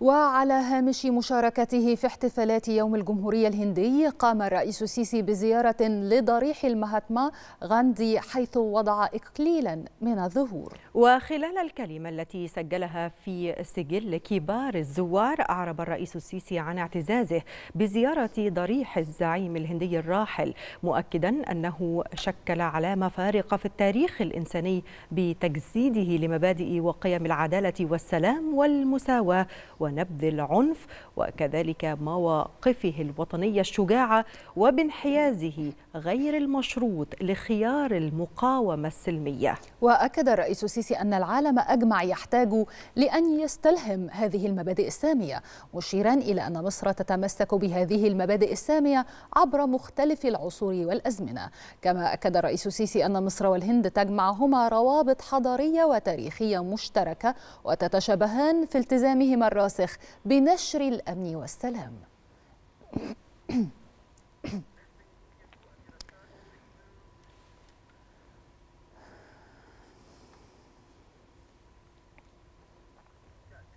وعلى هامش مشاركته في احتفالات يوم الجمهورية الهندي قام الرئيس السيسي بزيارة لضريح المهاتما غاندي حيث وضع إقليلا من الزهور وخلال الكلمة التي سجلها في سجل كبار الزوار أعرب الرئيس السيسي عن اعتزازه بزيارة ضريح الزعيم الهندي الراحل مؤكدا أنه شكل علامة فارقة في التاريخ الإنساني بتجسيده لمبادئ وقيم العدالة والسلام والمساواة ونبذ العنف وكذلك مواقفه الوطنية الشجاعة وبانحيازه غير المشروط لخيار المقاومة السلمية وأكد الرئيس السيسي أن العالم أجمع يحتاج لأن يستلهم هذه المبادئ السامية مشيرا إلى أن مصر تتمسك بهذه المبادئ السامية عبر مختلف العصور والأزمنة كما أكد الرئيس السيسي أن مصر والهند تجمعهما روابط حضارية وتاريخية مشتركة وتتشابهان في التزامهما الراسخ الراسخ بنشر الأمن والسلام